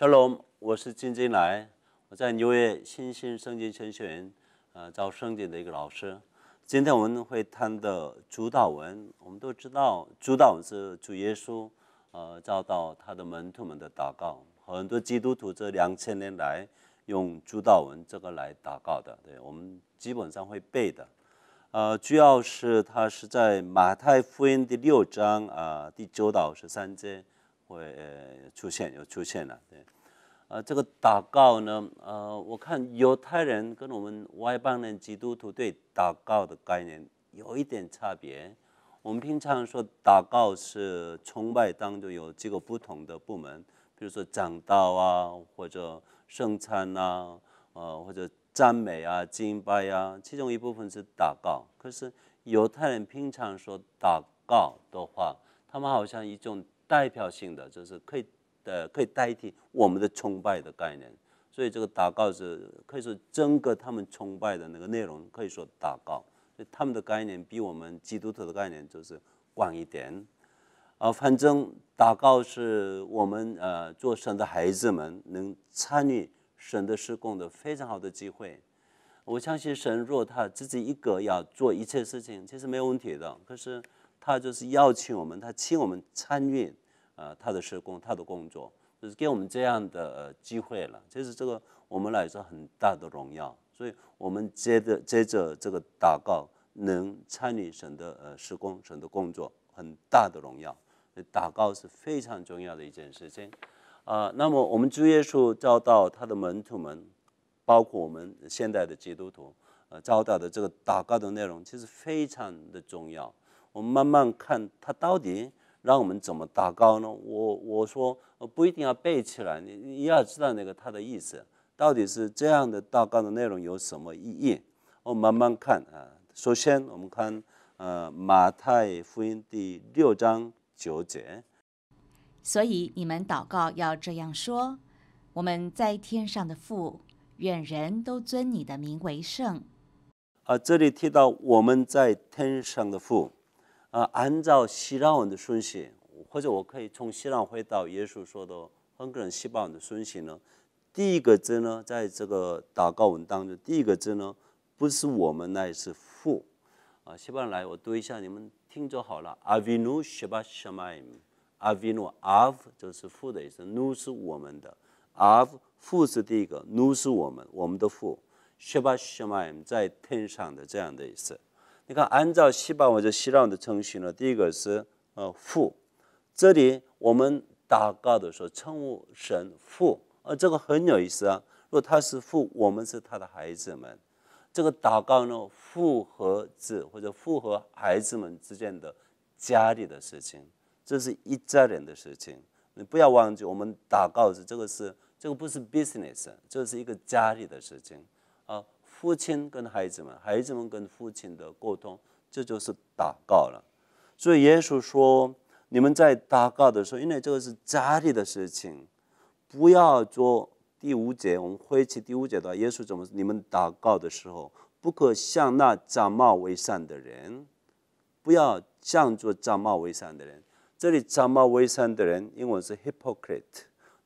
h 喽，l 我是金金来，我在纽约新兴圣经程序员呃，招圣经的一个老师。今天我们会谈的主导文，我们都知道主文是主耶稣呃，遭到他的门徒们的祷告，很多基督徒这两千年来用主导文这个来祷告的，对我们基本上会背的。呃，主要是它是在马太福音第六章啊第九到十三节。会出现，有出现了。对，呃，这个祷告呢，呃，我看犹太人跟我们外邦人基督徒对祷告的概念有一点差别。我们平常说祷告是崇拜当中有几个不同的部门，比如说讲道啊，或者圣餐啊，呃，或者赞美啊、敬拜啊，其中一部分是祷告。可是犹太人平常说祷告的话，他们好像一种。代表性的就是可以，呃，可以代替我们的崇拜的概念，所以这个祷告是可以说整个他们崇拜的那个内容可以说祷告，所以他们的概念比我们基督徒的概念就是广一点，啊，反正祷告是我们呃做神的孩子们能参与神的施工的非常好的机会，我相信神若他自己一个要做一切事情，其实没有问题的，可是。他就是邀请我们，他请我们参与，呃，他的施工，他的工作，就是给我们这样的机会了。就是这个，我们来说很大的荣耀。所以，我们接着接着这个祷告，能参与神的呃施工、神的工作，很大的荣耀。祷告是非常重要的一件事情，啊，那么我们主耶稣教导他的门徒们，包括我们现代的基督徒，呃，教导的这个祷告的内容，其实非常的重要。我们慢慢看，他到底让我们怎么祷告呢？我我说不一定要背起来，你你要知道那个他的意思，到底是这样的祷告的内容有什么意义？我们慢慢看啊。首先，我们看呃《马太福音》第六章九节。所以你们祷告要这样说：“我们在天上的父，愿人都尊你的名为圣。”啊，这里提到我们在天上的父。啊，按照希腊文的顺序，或者我可以从希腊回到耶稣说的很多人希伯来的顺序呢。第一个字呢，在这个祷告文当中，第一个字呢，不是我们，那是父。啊，希伯来，我读一下，你们听就好了。Avinu Shabbat s h e m a i m a v i n u Av 就是父的意思，Nu 是我们的，Av 父是第一个，Nu 是我们，我们的父。s h a b a s h e m a i m 在天上的这样的意思。你看，按照西班牙或者希腊的程序呢，第一个是呃父，这里我们祷告的时候称呼神父，呃，这个很有意思啊。如果他是父，我们是他的孩子们。这个祷告呢，父和子或者父和孩子们之间的家里的事情，这是一家人的事情。你不要忘记，我们祷告是这个是，这个不是 business，这是一个家里的事情啊。父亲跟孩子们，孩子们跟父亲的沟通，这就是祷告了。所以耶稣说：“你们在祷告的时候，因为这个是家里的事情，不要做第五节。我们回去第五节的话，耶稣怎么？你们祷告的时候，不可像那长冒为善的人，不要像做长冒为善的人。这里长冒为善的人，英文是 hypocrite，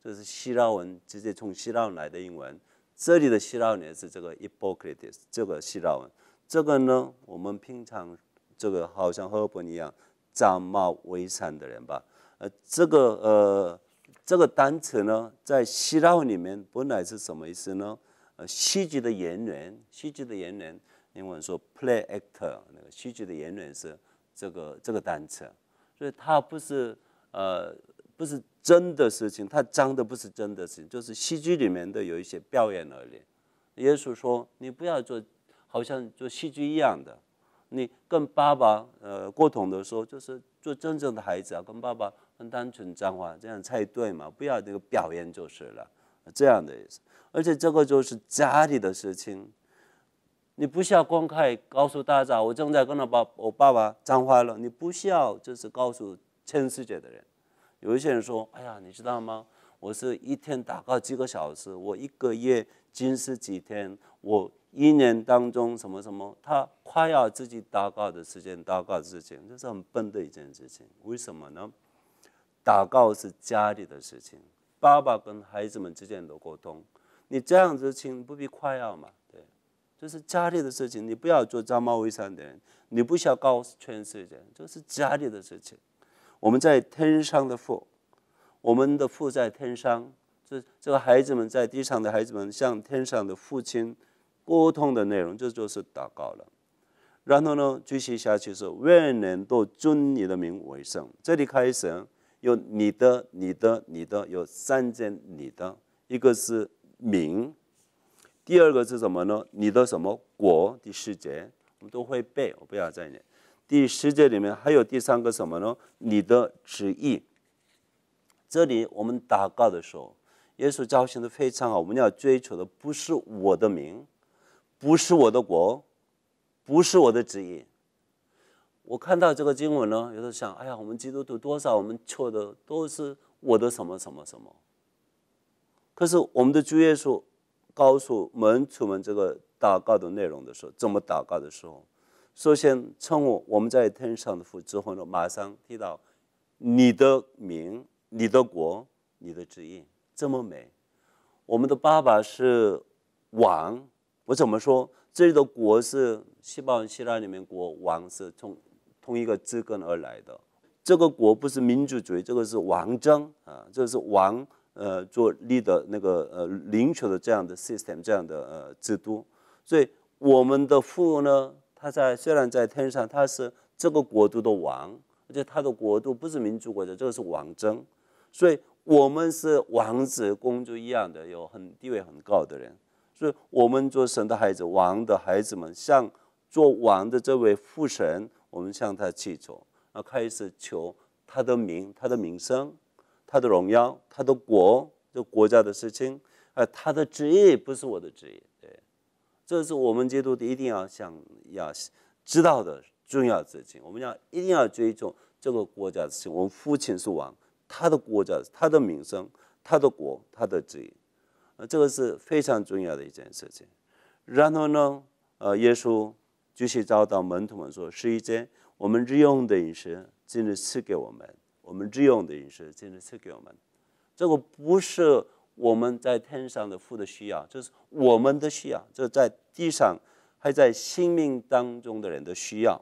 这是希腊文，直接从希腊来的英文。”这里的希腊人是这个 e p o c r i t e s 这个希腊文，这个呢，我们平常这个好像赫本一样，长毛伪善的人吧。呃，这个呃，这个单词呢，在希腊文里面本来是什么意思呢？呃，戏剧的演员，戏剧的演员，英文说 play actor，那个戏剧的演员是这个这个单词，所以它不是呃，不是。真的事情，他讲的不是真的事情，就是戏剧里面的有一些表演而已。耶稣说：“你不要做，好像做戏剧一样的。你跟爸爸呃过同的时候，就是做真正的孩子啊，跟爸爸很单纯、讲话这样才对嘛。不要这个表演就是了，这样的意思。而且这个就是家里的事情，你不需要公开告诉大家，我正在跟他爸、我爸爸讲话了。你不需要就是告诉全世界的人。”有一些人说：“哎呀，你知道吗？我是一天祷告几个小时，我一个月坚持几天，我一年当中什么什么，他夸耀自己祷告的时间，祷告的事情，这是很笨的一件事情。为什么呢？祷告是家里的事情，爸爸跟孩子们之间的沟通。你这样子，请不必夸耀嘛。对，就是家里的事情，你不要做假冒伪善的人，你不需要告诉全世界，就是家里的事情。”我们在天上的父，我们的父在天上，这这个孩子们在地上的孩子们向天上的父亲沟通的内容，这就是祷告了。然后呢，继续下去是万人都尊你的名为圣。这里开始有你的、你的、你的，有三件你的，一个是名，第二个是什么呢？你的什么国？的世界，我们都会背，我不要在念。第十节里面还有第三个什么呢？你的旨意。这里我们祷告的时候，耶稣教训的非常好。我们要追求的不是我的名，不是我的国，不是我的旨意。我看到这个经文呢，有时候想：哎呀，我们基督徒多少，我们求的都是我的什么什么什么。可是我们的主耶稣告诉门徒们这个祷告的内容的时候，怎么祷告的时候？首先，从我我们在天上的父之后呢，马上提到你的名、你的国、你的旨意这么美。我们的爸爸是王，我怎么说这里的国是希望希腊里面国，王是从同一个字根而来的。这个国不是民主主义，这个是王政啊，这是王呃做立的那个呃领袖的这样的 system 这样的呃制度。所以我们的父呢？他在虽然在天上，他是这个国度的王，而且他的国度不是民主国家，这个是王政，所以我们是王子公主一样的，有很地位很高的人。所以我们做神的孩子，王的孩子们，像做王的这位父神，我们向他祈求，然后开始求他的名、他的名声、他的荣耀、他的国，这国家的事情。呃，他的职业不是我的职业。这是我们基督徒一定要想要知道的重要事情。我们要一定要追求这个国家的事情。我们父亲是王，他的国家、他的名声、他的国、他的子，呃，这个是非常重要的一件事情。然后呢，呃，耶稣继续教导门徒们说：“，是一件我们日用的饮食，今日赐给我们；，我们日用的饮食，今日赐给我们。”这个不是。我们在天上的父的需要，就是我们的需要，这在地上还在性命当中的人的需要，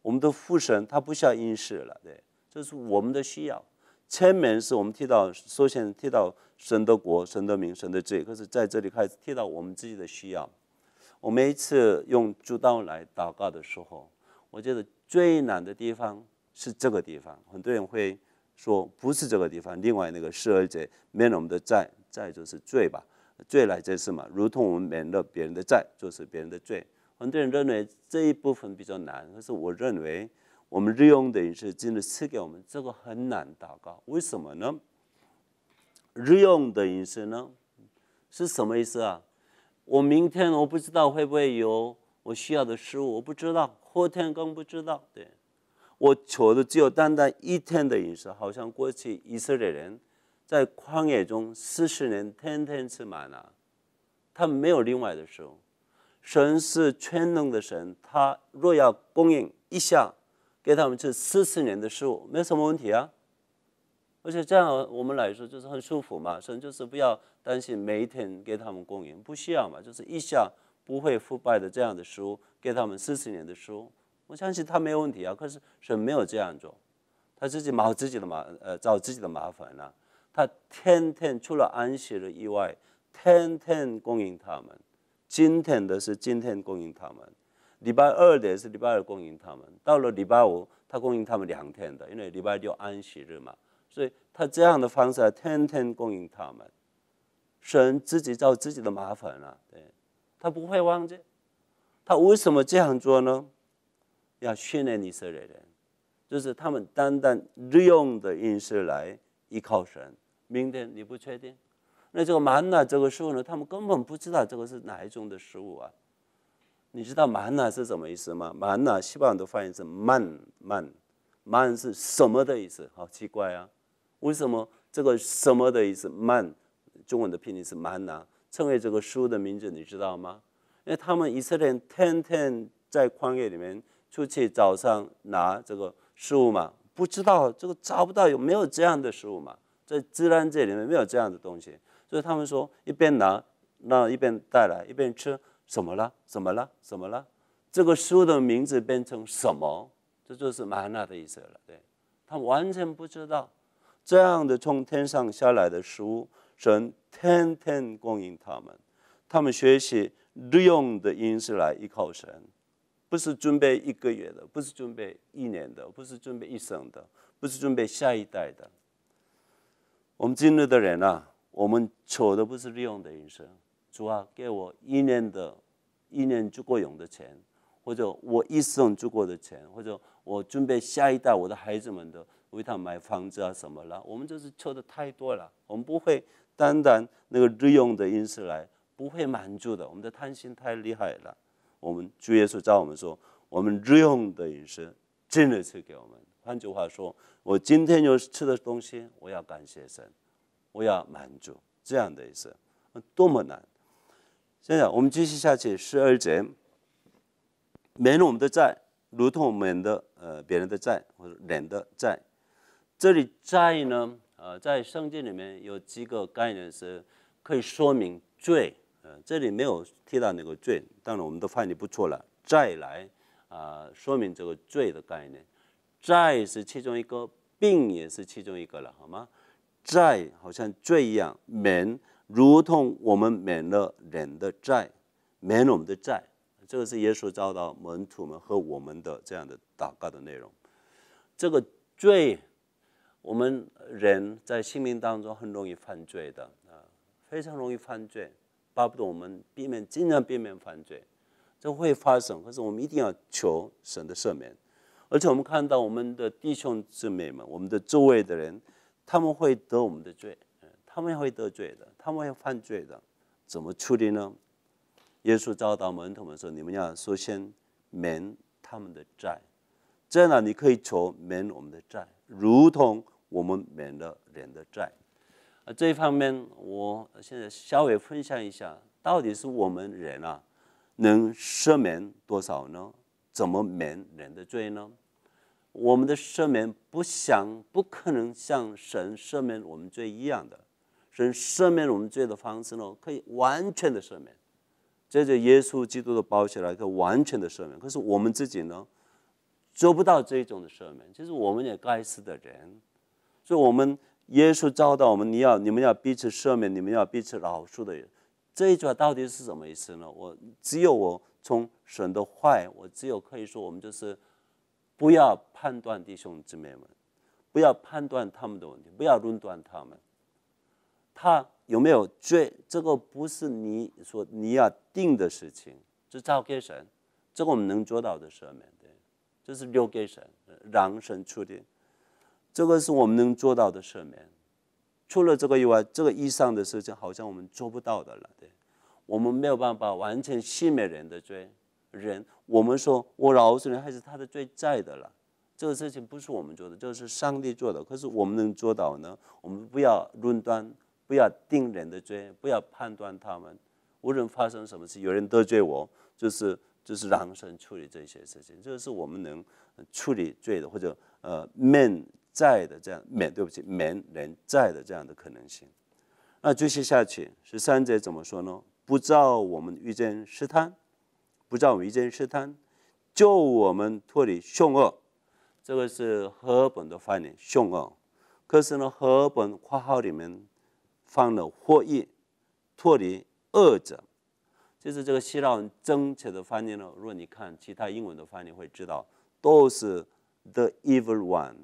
我们的父神，他不需要应试了，对，这是我们的需要。前面是我们提到，首先提到神的国、神的名、神的罪，可是在这里开始提到我们自己的需要。我每一次用主刀来祷告的时候，我觉得最难的地方是这个地方，很多人会说不是这个地方，另外那个十二节免有我们的债。债就是罪吧，罪来这是嘛？如同我们免了别人的债，就是别人的罪。很多人认为这一部分比较难，可是我认为我们日用的饮食真的赐给我们，这个很难祷告。为什么呢？日用的饮食呢，是什么意思啊？我明天我不知道会不会有我需要的食物，我不知道后天更不知道。对，我求的只有单单一天的饮食，好像过去以色列人。在旷野中，四十年天天吃玛了，他没有另外的食物。神是全能的神，他若要供应一下，给他们吃四十年的食物，没什么问题啊。而且这样我们来说，就是很舒服嘛。神就是不要担心每一天给他们供应，不需要嘛，就是一下不会腐败的这样的食物给他们四十年的食物，我相信他没有问题啊。可是神没有这样做，他自己忙自己的麻呃，找自己的麻烦了。他天天除了安息日以外，天天供应他们。今天的是今天供应他们，礼拜二的是礼拜二供应他们。到了礼拜五，他供应他们两天的，因为礼拜六安息日嘛。所以他这样的方式，天天供应他们。神自己找自己的麻烦了，对，他不会忘记。他为什么这样做呢？要训练以色列人，就是他们单单利用的因许来依靠神。明天你不确定，那这个满奶这个物呢？他们根本不知道这个是哪一种的食物啊！你知道满奶是什么意思吗？满奶西方人的翻译是慢慢，慢是什么的意思？好奇怪啊！为什么这个什么的意思慢？中文的拼音是满奶。称为这个书的名字，你知道吗？因为他们以色列天天在旷野里面出去，早上拿这个食物嘛，不知道这个找不到有没有这样的食物嘛？在自然界里面没有这样的东西，所以他们说一边拿，那一边带来一边吃，什么了？怎么了？怎么了？这个书的名字变成什么？这就是玛纳的意思了。对，他完全不知道，这样的从天上下来的食物，神天天供应他们，他们学习利用的因食来依靠神，不是准备一个月的，不是准备一年的，不是准备一生的，不是准备下一代的。我们今日的人啊，我们求的不是日用的饮食，主啊，给我一年的、一年足够用的钱，或者我一生足够的钱，或者我准备下一代我的孩子们的为他买房子啊什么了。我们就是求的太多了，我们不会单单那个日用的饮食来不会满足的，我们的贪心太厉害了。我们主耶稣教我们说，我们日用的饮食真的是给我们。换句话说，我今天有吃的东西，我要感谢神，我要满足，这样的意思，多么难！现在我们继续下去，十二节，免我们的债，如同免的呃别人的债或者人的债。这里债呢，呃，在圣经里面有几个概念是可以说明罪，呃，这里没有提到那个罪，当然我们都翻译不错了，债来啊，说明这个罪的概念。债是其中一个，病也是其中一个了，好吗？债好像罪一样，免如同我们免了人的债，免我们的债。这个是耶稣教导门徒们和我们的这样的祷告的内容。这个罪，我们人在性命当中很容易犯罪的啊，非常容易犯罪。巴不得我们避免，尽量避免犯罪，这会发生。可是我们一定要求神的赦免。而且我们看到我们的弟兄姊妹们，我们的周围的人，他们会得我们的罪，他们会得罪的，他们会犯罪的，怎么处理呢？耶稣教导门徒们说：“你们要首先免他们的债，这样呢，你可以求免我们的债，如同我们免了人的债。”啊，这一方面我现在稍微分享一下，到底是我们人啊，能赦免多少呢？怎么免人的罪呢？我们的赦免不想、不可能像神赦免我们罪一样的。神赦免我们罪的方式呢，可以完全的赦免，这就耶稣基督的包起来可个完全的赦免。可是我们自己呢，做不到这种的赦免，其实我们也该死的人。所以，我们耶稣教导我们，你要、你们要彼此赦免，你们要彼此饶恕的人。这句话到底是什么意思呢？我只有我从神的坏，我只有可以说，我们就是不要。判断弟兄姊妹们，不要判断他们的问题，不要论断他们。他有没有罪？这个不是你说你要定的事情，这交给神。这个我们能做到的事免，对，这是留给神，让神出的，这个是我们能做到的事免。除了这个以外，这个以上的事情好像我们做不到的了。对，我们没有办法完成赦免人的罪。人，我们说我饶恕人，还是他的罪在的了？这个事情不是我们做的，这是上帝做的。可是我们能做到呢？我们不要论断，不要定人的罪，不要判断他们。无论发生什么事，有人得罪我，就是就是让神处理这些事情，这个是我们能处理罪的，或者呃免在的这样免对不起免人在的这样的可能性。那继续下去，十三节怎么说呢？不照我们遇见试探，不照我们遇见试探，救我们脱离凶恶。这个是荷本的翻译凶恶，可是呢，荷本括号里面放了获益脱离二者，就是这个希腊文正确的翻译呢。如果你看其他英文的翻译会知道，都是 the evil one，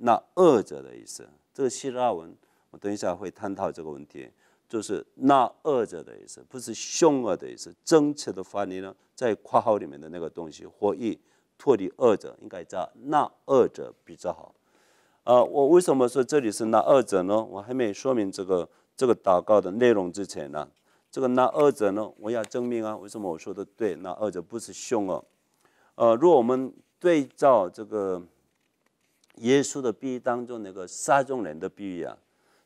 那二者的意思。这个希腊文我等一下会探讨这个问题，就是那二者的意思，不是凶恶的意思。正确的翻译呢，在括号里面的那个东西获益。脱离二者应该叫那二者比较好，啊，我为什么说这里是那二者呢？我还没说明这个这个祷告的内容之前呢，这个那二者呢，我要证明啊，为什么我说的对？那二者不是凶恶，呃，如果我们对照这个耶稣的比喻当中那个撒众人的比喻啊，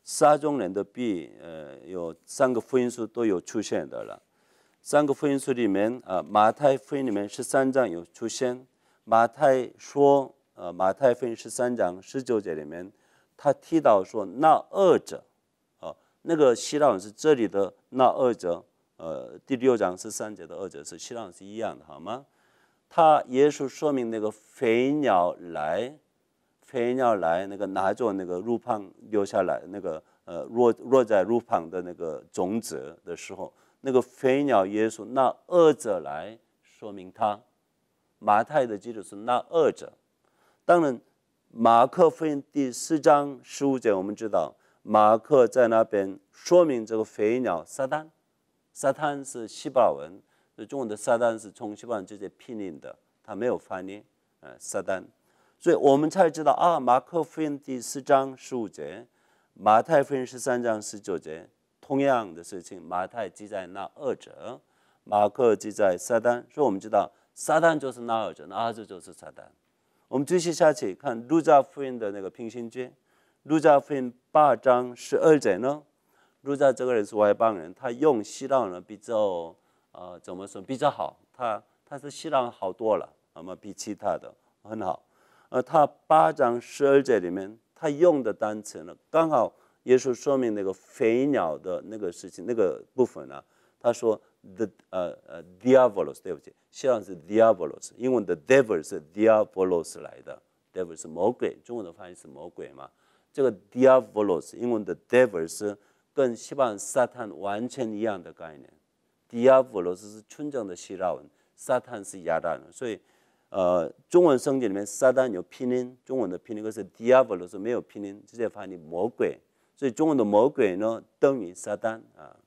撒众人的比喻，呃，有三个福音书都有出现的了，三个福音书里面啊，马太福音里面是三章有出现。马太说，呃，马太福音十三章十九节里面，他提到说那二者，啊，那个希腊是这里的那二者，呃，第六章十三节的二者是希腊是一样的，好吗？他耶稣说明那个飞鸟来，飞鸟来那个拿着那个路旁留下来那个，呃，落落在路旁的那个种子的时候，那个飞鸟耶稣那二者来说明他。马太的记载是那二者，当然，马克福音第四章十五节，我们知道马克在那边说明这个飞鸟撒旦，撒旦是希伯文，所以中国的撒旦是从希伯文直接拼音的，它没有翻译，呃，撒旦，所以我们才知道啊，马克福音第四章十五节，马太福音十三章十九节，同样的事情，马太记载那二者，马克记载撒旦，所以我们知道。撒旦就是哪哈子，哪哈子就是撒旦。我们继续下去看路加福音的那个平行句，路加福音八章十二节呢。路加这个人是外邦人，他用希腊呢比较，呃，怎么说比较好？他他是希腊好多了，那么比其他的很好。呃，他八章十二节里面，他用的单词呢，刚好耶稣说明那个飞鸟的那个事情那个部分呢。他说：“the 呃呃，diabolos 对不起，希腊是 diabolos，英文的 devil 是 diabolos 来的，devil 是魔鬼，中文的翻译是魔鬼嘛？这个 diabolos，英文的 devil 是跟西方撒旦完全一样的概念。diabolos 是纯正的希腊文，撒旦是亚人，所以，呃，中文圣经里面撒旦有拼音，中文的拼音是 diabolos，没有拼音直接翻译魔鬼。所以，中文的魔鬼呢等于撒旦啊。”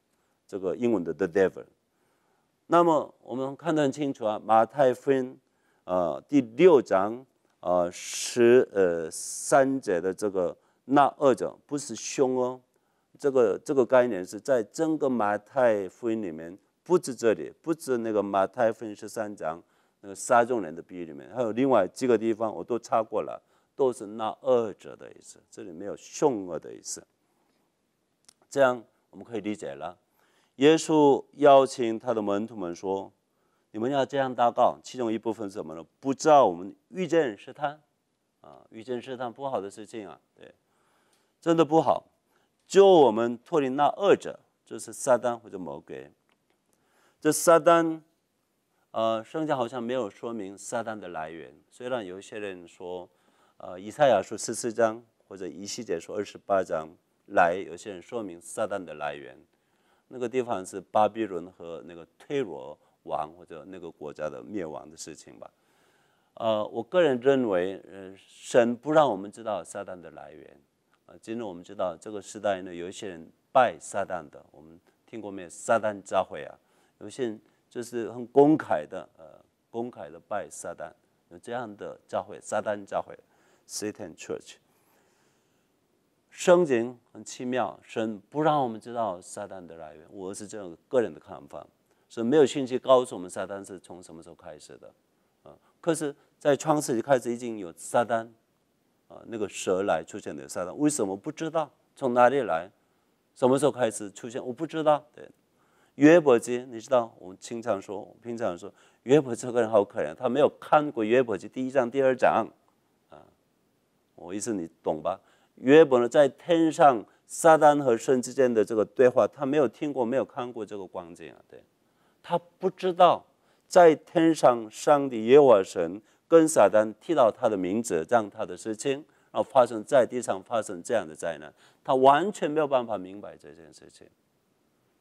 这个英文的 The Devil，那么我们看得很清楚啊。马太福音呃，第六章呃，十呃三节的这个那二者不是凶哦，这个这个概念是在整个马太福音里面不止这里，不止那个马太福音十三章那个杀种人的比喻里面，还有另外几个地方我都查过了，都是那二者的意思，这里没有凶恶的意思。这样我们可以理解了。耶稣邀请他的门徒们说：“你们要这样祷告。”其中一部分是什么呢？不知道我们遇见是他，啊，遇见是探不好的事情啊，对，真的不好。就我们脱离那二者，就是撒旦或者魔鬼。这撒旦，呃，圣经好像没有说明撒旦的来源。虽然有一些人说，呃，以赛亚书十四章或者以西结书二十八章来有些人说明撒旦的来源。那个地方是巴比伦和那个推罗王或者那个国家的灭亡的事情吧。呃，我个人认为，呃，神不让我们知道撒旦的来源。呃，今天我们知道这个时代呢，有一些人拜撒旦的，我们听过没有？撒旦教会啊，有些人就是很公开的，呃，公开的拜撒旦有这样的教会，撒旦教会 （Satan Church）。圣经很奇妙，神不让我们知道撒旦的来源。我是这种个人的看法，所以没有信息告诉我们撒旦是从什么时候开始的，啊。可是，在创世一开始已经有撒旦，啊，那个蛇来出现的撒旦，为什么不知道从哪里来，什么时候开始出现？我不知道。对，约伯记，你知道？我们经常说，平常说约伯这个人好可怜，他没有看过约伯记第一章、第二章，啊，我意思你懂吧？约伯呢，在天上撒旦和神之间的这个对话，他没有听过，没有看过这个光景啊。对，他不知道在天上上帝耶和华神跟撒旦提到他的名字，让他的事情然后发生在地上发生这样的灾难，他完全没有办法明白这件事情。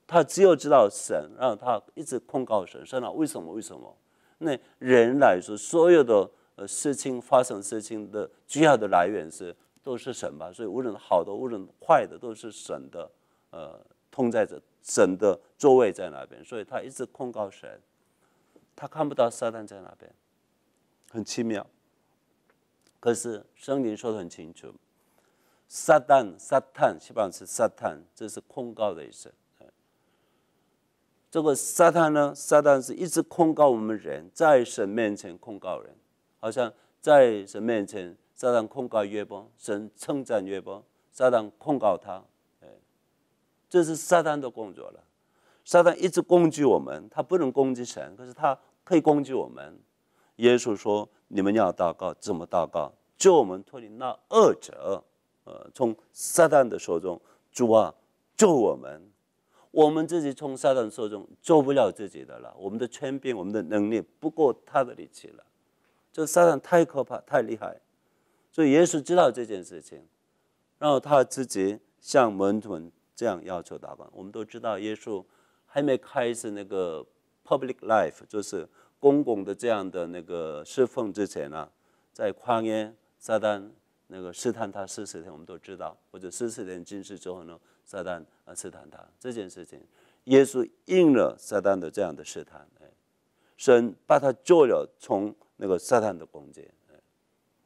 他只有知道神，让他一直控告神，神啊，为什么为什么？那人来说，所有的呃事情发生事情的主要的来源是。都是神吧，所以无论好的无论坏的都是神的，呃，通在这神的座位在那边，所以他一直控告神，他看不到撒旦在哪边，很奇妙。可是圣经说的很清楚，撒旦，撒旦，希本上是撒旦，这是控告的意思。这个撒旦呢，撒旦是一直控告我们人，在神面前控告人，好像在神面前。撒旦控告约伯，神称赞约伯；撒旦控告他，哎，这是撒旦的工作了。撒旦一直攻击我们，他不能攻击神，可是他可以攻击我们。耶稣说：“你们要祷告，怎么祷告？救我们脱离那恶者。”呃，从撒旦的手中，主啊，救我们！我们自己从撒旦手中做不了自己的了，我们的权柄，我们的能力不够他的力气了。这撒旦太可怕，太厉害。所以耶稣知道这件事情，然后他自己向门徒这样要求祷告。我们都知道，耶稣还没开始那个 public life，就是公共的这样的那个侍奉之前啊，在旷野撒旦那个试探他四十天，我们都知道，或者四十天进去之后呢，撒旦啊试探他这件事情，耶稣应了撒旦的这样的试探，哎，神把他做了，从那个撒旦的攻击。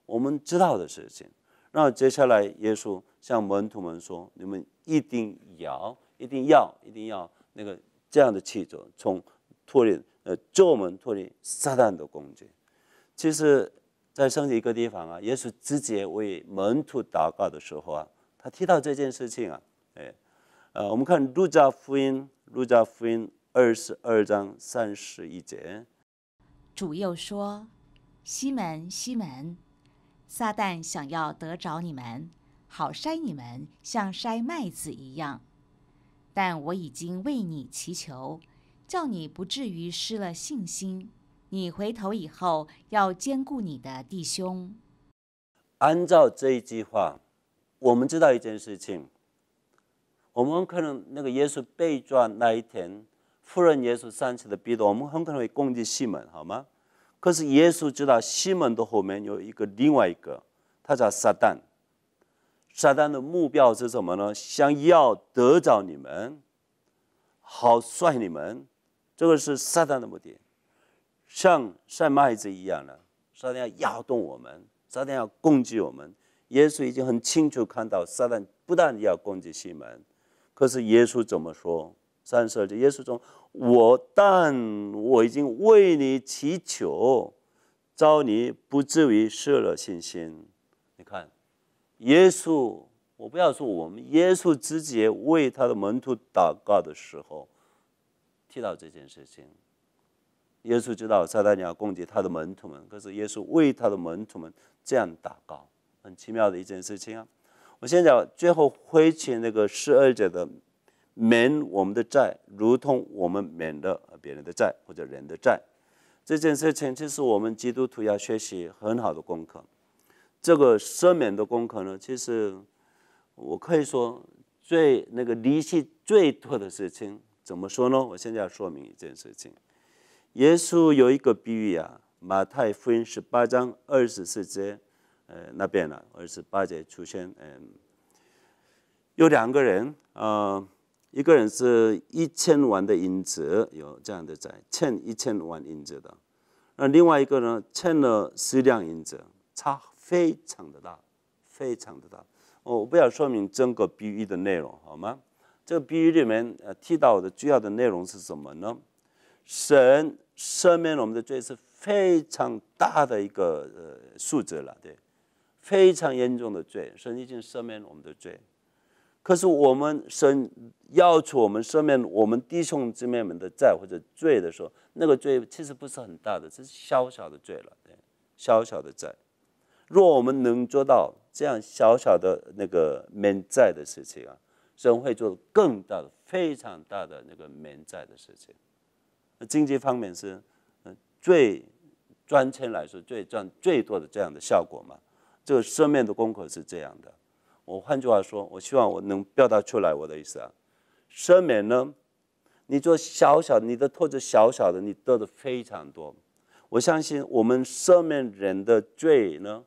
我们知道的事情，那接下来耶稣向门徒们说：“你们一定要、一定要、一定要那个这样的气质，从脱离呃，救我们脱离撒旦的攻击。”其实，在另一个地方啊，耶稣直接为门徒祷告的时候啊，他提到这件事情啊，哎，呃，我们看路加福音，路加福音二十二章三十一节，主又说：“西门，西门。”撒旦想要得着你们，好筛你们，像筛麦子一样。但我已经为你祈求，叫你不至于失了信心。你回头以后要兼顾你的弟兄。按照这一句话，我们知道一件事情：我们可能那个耶稣被抓那一天，夫人耶稣三次的逼迫，我们很可能会攻击西门，好吗？可是耶稣知道西门的后面有一个另外一个，他叫撒旦。撒旦的目标是什么呢？想要得着你们，好帅你们，这个是撒旦的目的，像晒麦子一样的，撒旦要动我们，撒旦要攻击我们。耶稣已经很清楚看到撒旦不但要攻击西门，可是耶稣怎么说？三十二节，耶稣说。我，但我已经为你祈求，招你不至于失了信心。你看，耶稣，我不要说我们耶稣直接为他的门徒祷告的时候提到这件事情，耶稣知道撒旦要攻击他的门徒们，可是耶稣为他的门徒们这样祷告，很奇妙的一件事情啊！我现在最后回去那个十二节的。免我们的债，如同我们免了别人的债或者人的债，这件事情其实我们基督徒要学习很好的功课。这个赦免的功课呢，其实我可以说最那个利息最多的事情，怎么说呢？我现在要说明一件事情。耶稣有一个比喻啊，《马太福音》十八章二十四节，呃，那边了，二十八节出现，嗯，有两个人，呃。一个人是一千万的银子，有这样的债，欠一千万银子的；那另外一个呢，欠了十两银子，差非常的大，非常的大。我不要说明整个比喻的内容，好吗？这个比喻里面呃提到的主要的内容是什么呢？神赦免我们的罪是非常大的一个呃数字了，对，非常严重的罪，神已经赦免我们的罪。可是我们神要求我们赦免我们弟兄姊妹们的债或者罪的时候，那个罪其实不是很大的，是小小的罪了，小小的债。若我们能做到这样小小的那个免债的事情啊，神会做更大的、非常大的那个免债的事情。那经济方面是，最赚钱来说最赚最多的这样的效果嘛？这个赦免的功课是这样的。我换句话说，我希望我能表达出来我的意思啊。赦免呢，你做小小你的托子小小的，你得的非常多。我相信我们赦免人的罪呢，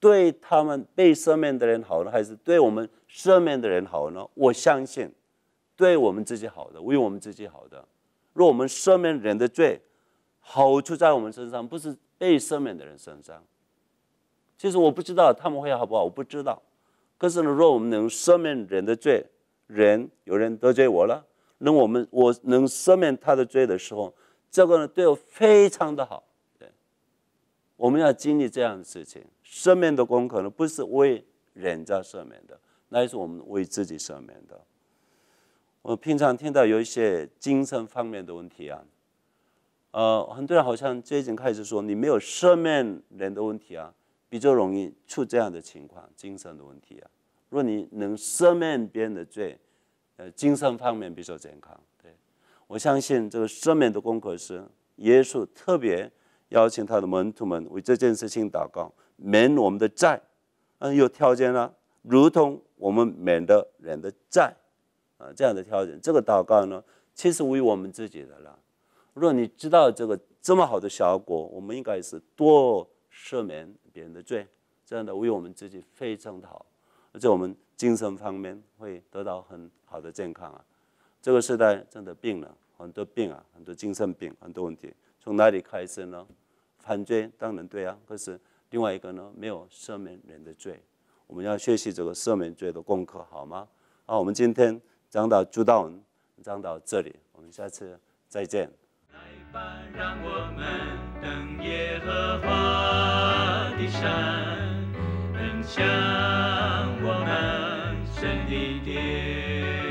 对他们被赦免的人好呢，还是对我们赦免的人好呢？我相信，对我们自己好的，为我们自己好的。若我们赦免人的罪，好处在我们身上，不是被赦免的人身上。其实我不知道他们会好不好，我不知道。可是呢，若我们能赦免人的罪，人有人得罪我了，那我们我能赦免他的罪的时候，这个呢对我非常的好。对，我们要经历这样的事情，赦免的功课呢不是为人家赦免的，那也是我们为自己赦免的。我平常听到有一些精神方面的问题啊，呃，很多人好像最近开始说你没有赦免人的问题啊。比较容易出这样的情况，精神的问题啊。若你能赦免别人的罪，呃，精神方面比较健康。对，我相信这个赦免的功课是耶稣特别邀请他的门徒们为这件事情祷告，免我们的债。嗯，有条件啦，如同我们免的人的债，啊，这样的条件。这个祷告呢，其实为我们自己的了。若你知道这个这么好的效果，我们应该是多。赦免别人的罪，这样的为我们自己非常的好，而且我们精神方面会得到很好的健康啊。这个时代真的病了很多病啊，很多精神病，很多问题，从哪里开始呢？犯罪当然对啊，可是另外一个呢，没有赦免人的罪，我们要学习这个赦免罪的功课，好吗？好，我们今天讲到道文，讲到这里，我们下次再见。来吧，让我们登耶和华的山，向我们神的殿。